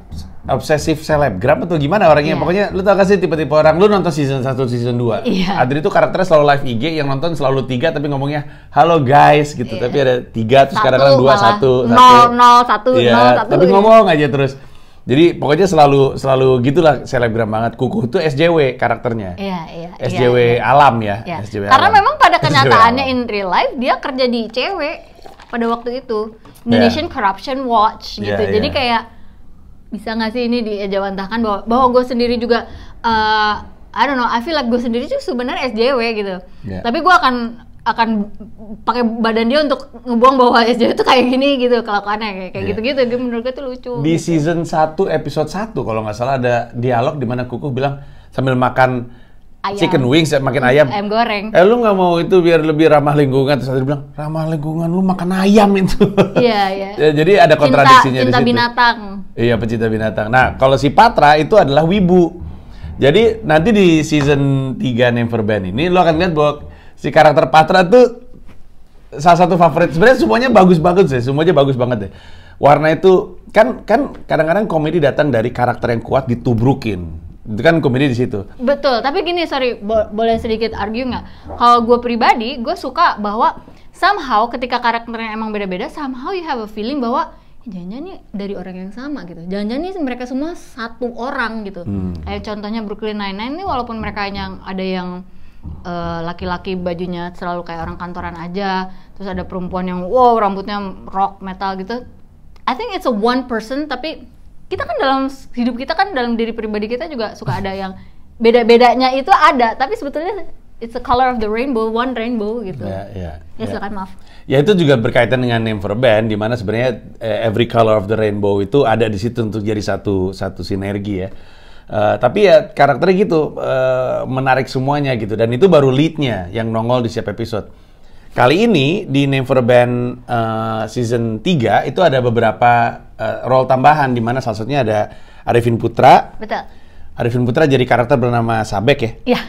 obsesif selebgram atau gimana orangnya. Yeah. Pokoknya lu tau gak sih tipe-tipe orang lu nonton season 1, season 2. Yeah. Adri itu karakternya selalu live IG yang nonton selalu tiga tapi ngomongnya halo guys gitu. Yeah. Tapi ada tiga terus kadang dua, satu, satu. Nol, nol, satu, nol, satu. Iya, tapi gitu. ngomong aja terus. Jadi pokoknya selalu selalu gitulah selebgram banget. Kuku itu SJW karakternya. Iya, iya. SJW iya, iya. alam ya. Iya. SJW Karena alam. memang pada kenyataannya in real life dia kerja di ICW pada waktu itu. Iya. Indonesian yeah. Corruption Watch iya, gitu. Yeah, Jadi yeah. kayak bisa nggak sih ini dijawantahkan bahwa bahwa gue sendiri juga uh, I don't know, I feel like gue sendiri tuh sebenarnya SJW gitu. Yeah. Tapi gue akan akan pakai badan dia untuk ngebuang bahwa SJW itu kayak gini gitu kelakuannya kayak kayak gitu-gitu dia menurut gue tuh lucu. Di gitu. season 1 episode 1 kalau nggak salah ada dialog di mana Kuku bilang sambil makan ayam. chicken wings eh, makin ayam. Ayam goreng. Eh lu nggak mau itu biar lebih ramah lingkungan terus dia bilang ramah lingkungan lu makan ayam itu. Iya iya. Ya, jadi ada kontradiksinya cinta, cinta di situ. binatang. Iya pecinta binatang. Nah, kalau si Patra itu adalah wibu. Jadi nanti di season 3 Never ini lo akan lihat bahwa si karakter Patra tuh salah satu favorit sebenarnya semuanya bagus banget sih semuanya bagus banget deh warna itu kan kan kadang-kadang komedi datang dari karakter yang kuat ditubrukin itu kan komedi di situ betul tapi gini sorry bo boleh sedikit argue nggak kalau gue pribadi gue suka bahwa somehow ketika karakternya emang beda-beda somehow you have a feeling bahwa eh, jangan-jangan nih dari orang yang sama gitu jangan-jangan nih mereka semua satu orang gitu hmm. kayak contohnya Brooklyn Nine-Nine nih walaupun mereka yang ada yang laki eh, laki-laki bajunya selalu kayak orang kantoran aja terus ada perempuan yang wow rambutnya rock metal gitu I think it's a one person tapi kita kan dalam hidup kita kan dalam diri pribadi kita juga suka ada yang beda-bedanya itu ada tapi sebetulnya it's a color of the rainbow, one rainbow gitu. Ya, yeah, ya. Yeah, ya silakan maaf. Ya itu juga berkaitan dengan name for band, dimana sebenarnya eh, every color of the rainbow itu ada di situ untuk jadi satu satu sinergi ya. Uh, tapi ya karakternya gitu uh, menarik semuanya gitu dan itu baru leadnya yang nongol di setiap episode. Kali ini di Name Never Band uh, season 3 itu ada beberapa uh, role tambahan di mana salah satunya ada Arifin Putra. Betul. Arifin Putra jadi karakter bernama Sabek ya. Iya.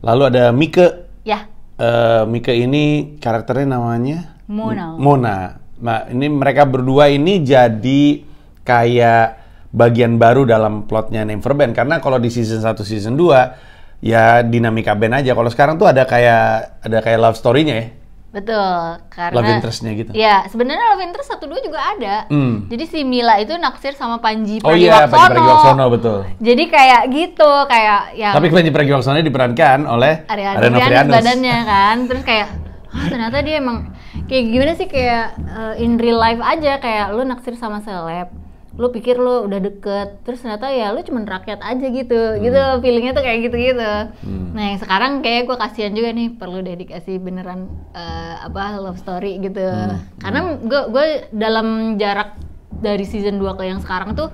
Lalu ada Mika. Ya. Uh, Mika ini karakternya namanya Mona. Mona. Nah, ini mereka berdua ini jadi kayak bagian baru dalam plotnya Name for Band karena kalau di season 1 season 2 ya dinamika band aja. Kalau sekarang tuh ada kayak ada kayak love story-nya ya. Betul, karena love interestnya gitu. Ya, sebenarnya love interest satu dua juga ada. Mm. Jadi si Mila itu naksir sama Panji Oh iya, Panji Pragiwaksono betul. Jadi kayak gitu, kayak ya. Tapi Panji Pragiwaksono diperankan oleh Ariana Grande badannya kan. Terus kayak oh, ternyata dia emang kayak gimana sih kayak uh, in real life aja kayak lu naksir sama seleb lu pikir lu udah deket terus ternyata ya lu cuman rakyat aja gitu hmm. gitu feelingnya tuh kayak gitu gitu hmm. nah yang sekarang kayak gue kasihan juga nih perlu dedikasi beneran uh, apa love story gitu hmm. hmm. karena gue gue dalam jarak dari season 2 ke yang sekarang tuh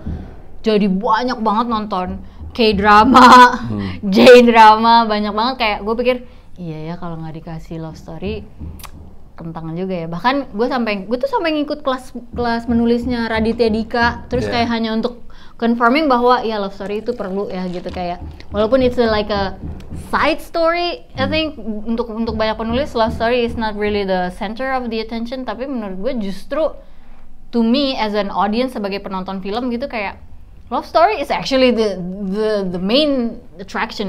jadi banyak banget nonton K drama hmm. J drama banyak banget kayak gue pikir iya ya kalau nggak dikasih love story kentang juga ya bahkan gue sampai gue tuh sampai ngikut kelas kelas menulisnya Raditya Dika terus yeah. kayak hanya untuk confirming bahwa ya love story itu perlu ya gitu kayak walaupun it's like a side story I think untuk untuk banyak penulis love story is not really the center of the attention tapi menurut gue justru to me as an audience sebagai penonton film gitu kayak love story is actually the the the main attraction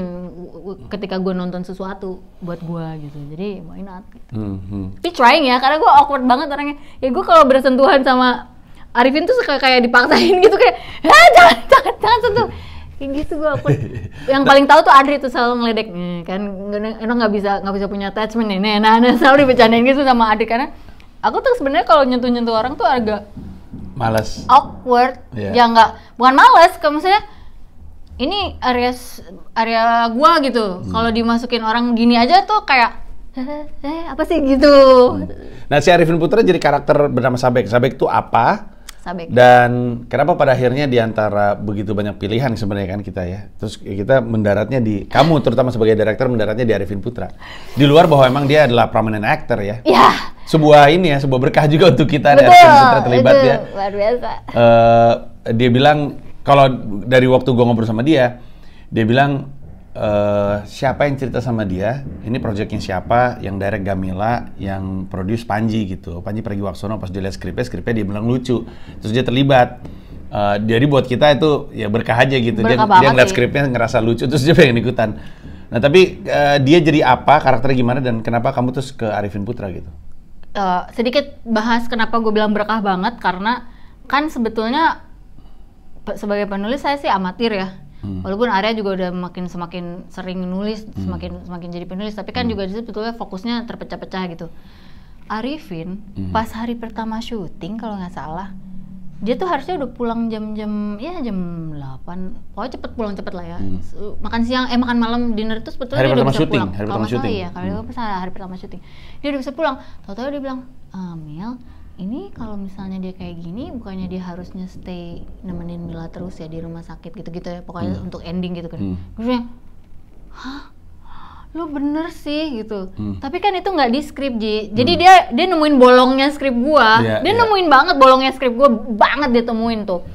ketika gue nonton sesuatu buat gue gitu jadi why not gitu. Mm -hmm. tapi trying ya karena gue awkward banget orangnya ya gue kalau bersentuhan sama Arifin tuh suka kayak dipaksain gitu kayak ah jangan jangan jangan sentuh kayak gitu gue awkward yang paling tahu tuh Adri tuh selalu ngeledek eh, kan enak nggak bisa nggak bisa punya attachment ini. Nah, nah, nah selalu dibecandain gitu sama Adri karena aku tuh sebenarnya kalau nyentuh nyentuh orang tuh agak malas awkward yeah. ya nggak bukan malas kayak maksudnya ini area area gua gitu hmm. kalau dimasukin orang gini aja tuh kayak eh, eh apa sih gitu hmm. nah si Arifin Putra jadi karakter bernama Sabek Sabek tuh apa Sabek. Dan kenapa pada akhirnya di antara begitu banyak pilihan sebenarnya kan kita ya. Terus kita mendaratnya di kamu terutama sebagai director mendaratnya di Arifin Putra. Di luar bahwa emang dia adalah prominent actor ya. Iya sebuah ini ya, sebuah berkah juga untuk kita betul, ya, kita terlibat itu, ya. Luar biasa. Uh, dia bilang kalau dari waktu gue ngobrol sama dia, dia bilang uh, siapa yang cerita sama dia, ini proyeknya siapa, yang direct Gamila, yang produce Panji gitu. Panji pergi waksono pas dia lihat skripnya, skripnya dia bilang lucu. Terus dia terlibat. Uh, jadi buat kita itu ya berkah aja gitu. Berkah dia, dia ngeliat skripnya ngerasa lucu, terus dia pengen ikutan. Nah tapi uh, dia jadi apa, karakternya gimana, dan kenapa kamu terus ke Arifin Putra gitu? uh, sedikit bahas kenapa gue bilang berkah banget karena kan sebetulnya sebagai penulis saya sih amatir ya. Hmm. Walaupun Arya juga udah makin semakin sering nulis, hmm. semakin semakin jadi penulis, tapi kan hmm. juga sebetulnya fokusnya terpecah-pecah gitu. Arifin hmm. pas hari pertama syuting kalau nggak salah, dia tuh harusnya udah pulang jam-jam ya jam 8 pokoknya cepet pulang cepet lah ya hmm. makan siang eh makan malam dinner itu sebetulnya hari dia udah bisa syuting, pulang hari kalau pertama syuting ya kalau hmm. pesan hari pertama syuting dia udah bisa pulang tahu-tahu dia bilang Amel ini kalau misalnya dia kayak gini bukannya dia harusnya stay nemenin Mila terus ya di rumah sakit gitu-gitu ya pokoknya hmm. untuk ending gitu kan hmm. terusnya hah lu bener sih gitu hmm. tapi kan itu nggak di skrip ji jadi hmm. dia dia nemuin bolongnya script gua yeah, dia yeah. nemuin banget bolongnya script gua banget dia temuin tuh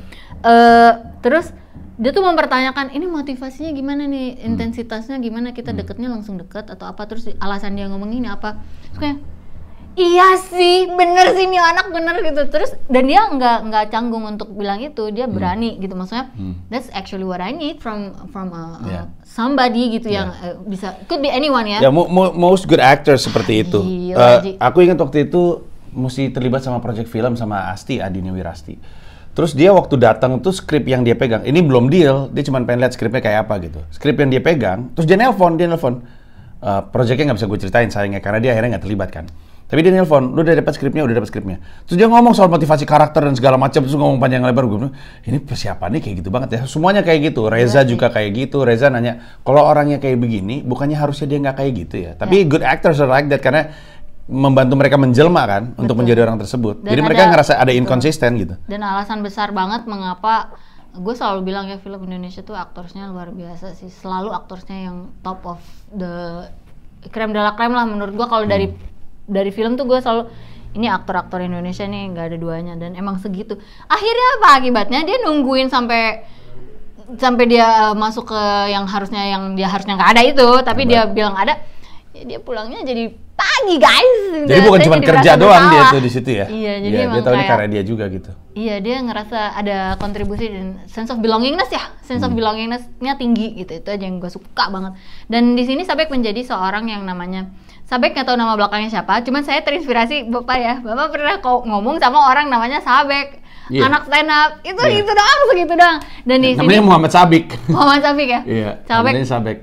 uh, terus dia tuh mempertanyakan ini motivasinya gimana nih hmm. intensitasnya gimana kita hmm. deketnya langsung deket atau apa terus alasan dia ngomong ini apa terus kayak iya sih bener sih ini anak bener gitu terus dan dia nggak nggak canggung untuk bilang itu dia hmm. berani hmm. gitu maksudnya hmm. that's actually what I need from from a, a yeah. somebody gitu yeah. yang uh, eh, bisa could be anyone ya ya yeah, mo most good actor seperti itu Gila, uh, aku ingat waktu itu mesti terlibat sama project film sama Asti Adini Wirasti terus dia waktu datang tuh skrip yang dia pegang ini belum deal dia cuma pengen lihat skripnya kayak apa gitu skrip yang dia pegang terus dia nelpon dia nelpon uh, projectnya nggak bisa gue ceritain sayangnya karena dia akhirnya nggak terlibat kan tapi dia nelpon, lu udah dapat skripnya, udah dapat skripnya. Terus dia ngomong soal motivasi karakter dan segala macam, terus ngomong panjang lebar. Gue bilang, ini nih kayak gitu banget ya. Semuanya kayak gitu. Reza ya, juga kayak gitu. Reza nanya, kalau orangnya kayak begini, bukannya harusnya dia nggak kayak gitu ya. Tapi ya. good actors are like that karena membantu mereka menjelma kan Betul. untuk menjadi orang tersebut. Dan Jadi ada, mereka ngerasa ada inkonsisten gitu. Dan alasan besar banget mengapa gue selalu bilang ya film Indonesia tuh aktornya luar biasa sih. Selalu aktornya yang top of the krem de la krem lah menurut gue kalau hmm. dari dari film tuh gue selalu ini aktor-aktor Indonesia nih nggak ada duanya dan emang segitu akhirnya apa akibatnya dia nungguin sampai sampai dia eh, masuk ke yang harusnya yang dia harusnya nggak ada itu tapi Mbak. dia bilang ada ya dia pulangnya jadi pagi guys. Jadi bukan cuma kerja doang dia tuh di situ ya. Iya, jadi ya, dia tahu kayak, ini karena dia juga gitu. Iya, dia ngerasa ada kontribusi dan sense of belongingness ya. Sense hmm. of belongingnessnya tinggi gitu. Itu aja yang gue suka banget. Dan di sini Sabek menjadi seorang yang namanya Sabek nggak tahu nama belakangnya siapa, cuman saya terinspirasi bapak ya. Bapak pernah ngomong sama orang namanya Sabek yeah. anak stand up itu yeah. itu doang segitu doang dan di namanya sini, Muhammad Sabik Muhammad Sabik ya yeah. Sabek Sabek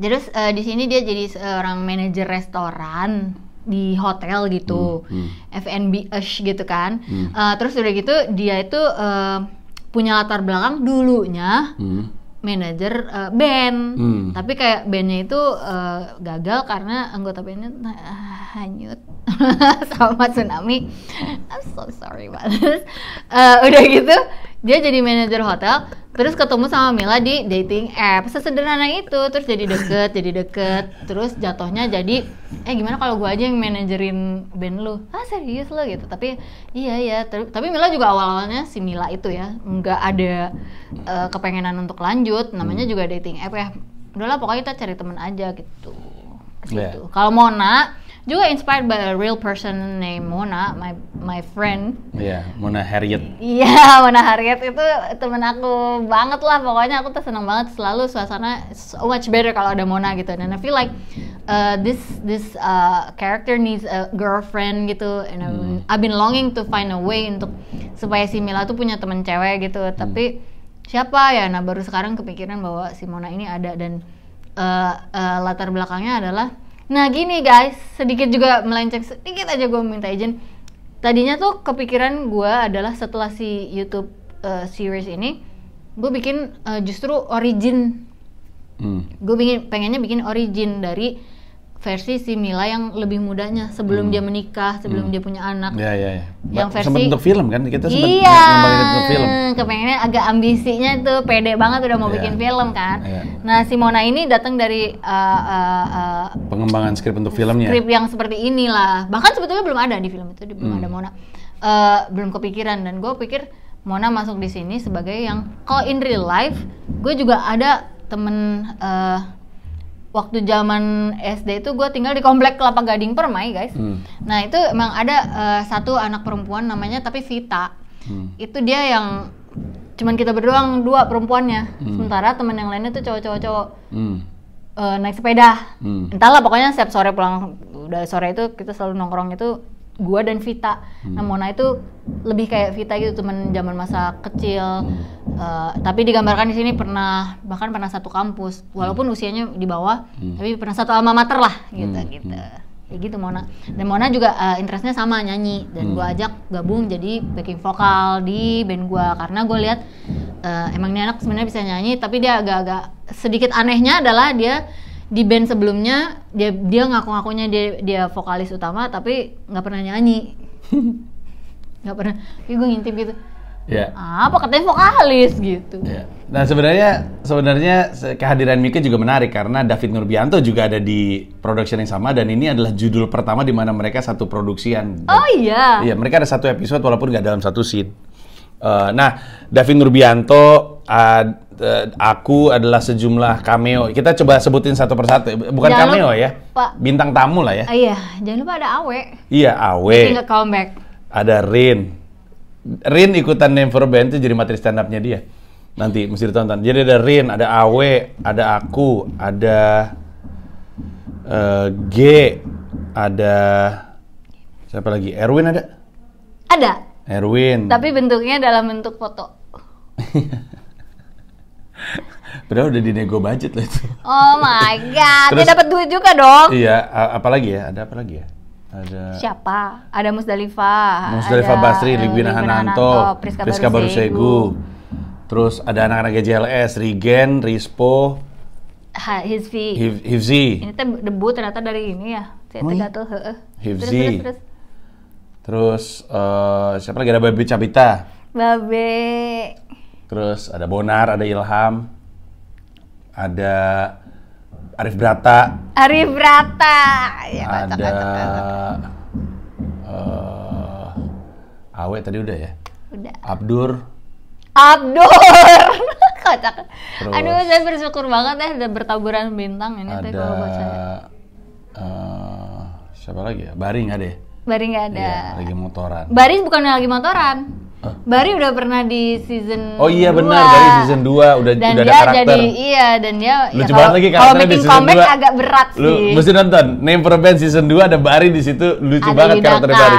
Terus uh, di sini dia jadi seorang manajer restoran di hotel gitu, hmm, hmm. F&B -ish gitu kan. Hmm. Uh, terus udah gitu dia itu uh, punya latar belakang dulunya hmm. manajer uh, band, hmm. tapi kayak bandnya itu uh, gagal karena anggota bandnya uh, hanyut sama tsunami. I'm so sorry about Uh, udah gitu dia jadi manajer hotel terus ketemu sama Mila di dating app sesederhana itu terus jadi deket jadi deket terus jatuhnya jadi eh gimana kalau gue aja yang manajerin band lu ah serius lo gitu tapi iya ya tapi Mila juga awal awalnya si Mila itu ya nggak ada uh, kepengenan untuk lanjut namanya juga dating app ya udahlah pokoknya kita cari temen aja gitu iya. gitu yeah. kalau Mona juga inspired by a real person named Mona, my my friend. Iya, yeah, Mona Harriet. Iya, yeah, Mona Harriet itu temen aku banget lah pokoknya aku tuh seneng banget selalu suasana so much better kalau ada Mona gitu. Dan I feel like uh, this this uh, character needs a girlfriend gitu and hmm. I've been longing to find a way untuk supaya si Mila tuh punya temen cewek gitu. Hmm. Tapi siapa ya? Nah, baru sekarang kepikiran bahwa si Mona ini ada dan uh, uh, latar belakangnya adalah Nah gini guys, sedikit juga melenceng sedikit aja gue minta izin. Tadinya tuh kepikiran gue adalah setelah si YouTube uh, series ini, gue bikin uh, justru origin. Hmm. Gue pengennya bikin origin dari versi si Mila yang lebih mudanya sebelum hmm. dia menikah, sebelum hmm. dia punya anak. Iya, iya, iya. Yang versi sempet untuk film kan kita sempat iya, untuk film. Kepengennya agak ambisinya tuh pede banget udah mau yeah. bikin film kan. Yeah. Nah, Mona ini datang dari uh, uh, uh, pengembangan skrip untuk filmnya. Skrip yang seperti inilah. Bahkan sebetulnya belum ada di film itu, belum hmm. ada Mona. Uh, belum kepikiran dan gue pikir Mona masuk di sini sebagai yang kalau in real life gue juga ada temen uh, waktu zaman SD itu gue tinggal di komplek Kelapa Gading Permai guys. Hmm. Nah itu emang ada uh, satu anak perempuan namanya tapi Vita. Hmm. Itu dia yang cuman kita berdua dua perempuannya. Hmm. Sementara teman yang lainnya tuh cowok-cowok cowok. Hmm. Uh, naik sepeda. Hmm. Entahlah pokoknya setiap sore pulang udah sore itu kita selalu nongkrong itu gua dan Vita. Hmm. Nah Mona itu lebih kayak Vita gitu teman zaman masa kecil. Hmm. Uh, tapi digambarkan di sini pernah bahkan pernah satu kampus hmm. walaupun hmm. usianya di bawah hmm. tapi pernah satu alma mater lah gitu hmm. gitu. Ya gitu Mona. Dan Mona juga uh, interestnya sama nyanyi dan hmm. gua ajak gabung jadi backing vokal di band gua karena gua lihat uh, emang ini anak sebenarnya bisa nyanyi tapi dia agak-agak sedikit anehnya adalah dia di band sebelumnya dia dia ngaku-ngakunya dia dia vokalis utama tapi nggak pernah nyanyi nggak pernah tapi gue ngintip gitu Yeah. Apa katanya vokalis gitu. Yeah. Nah sebenarnya sebenarnya kehadiran Mika juga menarik karena David Nurbianto juga ada di production yang sama dan ini adalah judul pertama di mana mereka satu produksian. oh iya. Iya mereka ada satu episode walaupun nggak dalam satu scene. Uh, nah David Nurbianto uh, Eh, aku adalah sejumlah cameo. Kita coba sebutin satu persatu. Bukan jangan cameo lupa, ya. Pak. Bintang tamu lah ya. Uh, iya, jangan lupa ada Awe. Iya, Awe. comeback. Ada Rin. Rin ikutan Name for Band itu jadi materi stand up-nya dia. Nanti mesti ditonton. Jadi ada Rin, ada Awe, ada aku, ada uh, G, ada siapa lagi? Erwin ada? Ada. Erwin. Tapi bentuknya dalam bentuk foto. Padahal udah dinego budget lah itu. Oh my god, dia dapat duit juga dong. Iya, apalagi ya? Ada apa lagi ya? Ada Siapa? Ada Musdalifah. Musdalifah ada, Basri, Ligwina Hananto, Priska, Priska Barusegu. Terus ada anak-anak GJLS, Rigen, Rispo, Hizvi, Hizfi. Ini teh debut ternyata dari ini ya. Saya oh, iya? tuh, heeh. Terus, terus, terus. terus uh, siapa lagi ada Babe Cabita? Babe terus ada Bonar, ada Ilham, ada Arif Brata. Arif Brata. Ya, ada Uh, Awe tadi udah ya. Udah. Abdur. Abdur. Kocak. Terus, Aduh, saya bersyukur banget ya ada bertaburan bintang ini ada, Uh, siapa lagi ya? Baring nggak ada ya? Baring ada. Iya, lagi motoran. Baring bukan lagi motoran. Bari udah pernah di season Oh iya dua. benar, dari season 2 udah dan udah dia ada karakter. Jadi, iya dan dia ya Lucu ya, banget lagi karakternya di season comeback 2. agak berat sih. Lu mesti nonton Name for a Band season 2 ada Bari di situ, lucu ada banget karakternya Bari.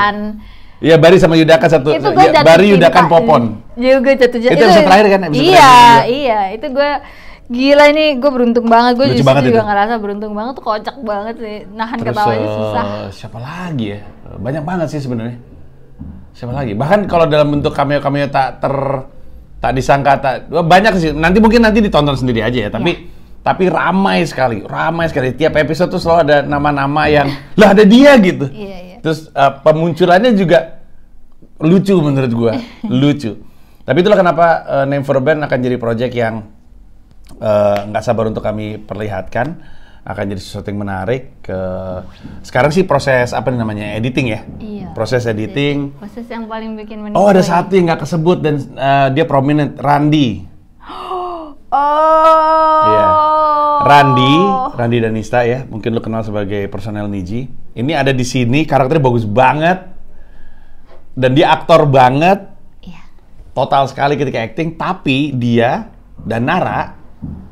Iya Bari sama Yudakan satu. Itu ya, gua ya, Bari Yudakan cinta. Popon. Juga iya, jatuh jatuh cinta. Itu, itu episode terakhir kan episode Iya, terakhir iya, itu gue Gila ini gue beruntung banget, gue juga itu. ngerasa beruntung banget tuh kocak banget sih, nahan Terus, ketawanya susah. Uh, siapa lagi ya? Banyak banget sih sebenarnya siapa lagi bahkan kalau dalam bentuk cameo cameo tak ter tak disangka tak banyak sih nanti mungkin nanti ditonton sendiri aja ya tapi yeah. tapi ramai sekali ramai sekali tiap episode tuh selalu ada nama-nama yang lah ada dia gitu yeah, yeah. terus uh, pemunculannya juga lucu menurut gua lucu tapi itulah kenapa uh, name for band akan jadi project yang eh, nggak uh, sabar untuk kami perlihatkan akan jadi sesuatu yang menarik ke sekarang sih proses apa namanya editing ya iya, proses iya. editing jadi, proses yang paling bikin menarik oh ada satu yang nggak kesebut dan uh, dia prominent Randi oh Iya. Randi Randi Danista ya mungkin lo kenal sebagai personel Niji ini ada di sini karakternya bagus banget dan dia aktor banget iya. total sekali ketika acting tapi dia dan Nara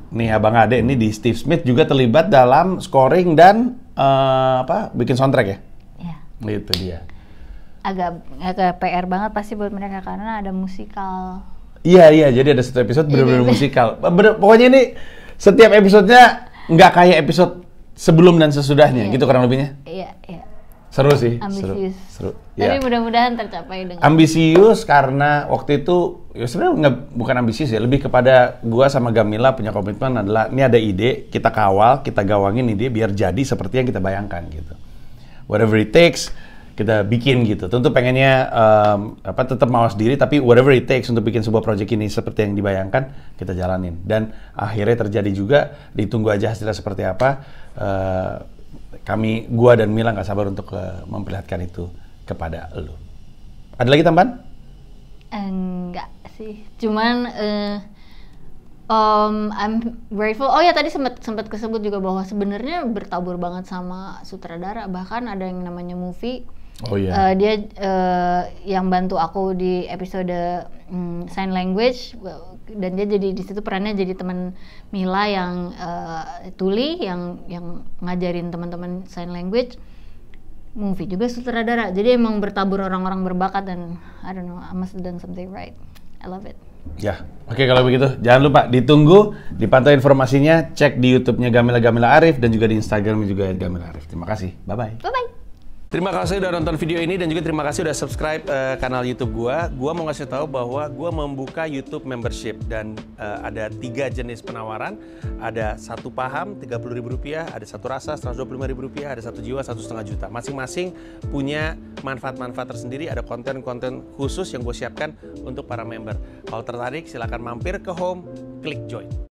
nih Abang Ade ini di Steve Smith juga terlibat dalam scoring dan uh, apa bikin soundtrack ya? Iya. Itu dia. Agak agak PR banget pasti buat mereka karena ada musikal. Iya iya, jadi ada satu episode benar-benar musikal. Bener, pokoknya ini setiap episodenya nggak kayak episode sebelum dan sesudahnya, iya, gitu karena kurang lebihnya. Iya, iya. Seru sih. Ambisius. Seru. seru. Tapi ya. mudah-mudahan tercapai dengan. Ambisius karena waktu itu ya sebenarnya bukan ambisius ya, lebih kepada gua sama Gamila punya komitmen adalah ini ada ide, kita kawal, kita gawangin ide biar jadi seperti yang kita bayangkan gitu. Whatever it takes, kita bikin gitu. Tentu pengennya um, apa tetap mawas diri tapi whatever it takes untuk bikin sebuah project ini seperti yang dibayangkan, kita jalanin. Dan akhirnya terjadi juga, ditunggu aja hasilnya seperti apa. Uh, kami gua dan Mila nggak sabar untuk uh, memperlihatkan itu kepada lo. Ada lagi tambahan? Enggak sih, cuman uh, um, I'm grateful. Oh ya tadi sempat sempat kesebut juga bahwa sebenarnya bertabur banget sama sutradara. Bahkan ada yang namanya movie. Oh iya. Uh, dia uh, yang bantu aku di episode um, sign language dan dia jadi di situ perannya jadi teman Mila yang uh, tuli yang yang ngajarin teman-teman sign language movie juga sutradara jadi emang bertabur orang-orang berbakat dan I don't know I must have done something right I love it Ya, oke okay, kalau begitu jangan lupa ditunggu, dipantau informasinya, cek di YouTube-nya Gamila Gamila Arif dan juga di Instagram juga Gamila Arif. Terima kasih, bye bye. Bye bye. Terima kasih sudah nonton video ini dan juga terima kasih sudah subscribe uh, kanal YouTube gua. Gua mau ngasih tahu bahwa gua membuka YouTube membership dan uh, ada tiga jenis penawaran. Ada satu paham Rp30.000, ada satu rasa Rp125.000, ada satu jiwa satu setengah juta. Masing-masing punya manfaat-manfaat tersendiri. Ada konten-konten khusus yang gue siapkan untuk para member. Kalau tertarik silahkan mampir ke home, klik join.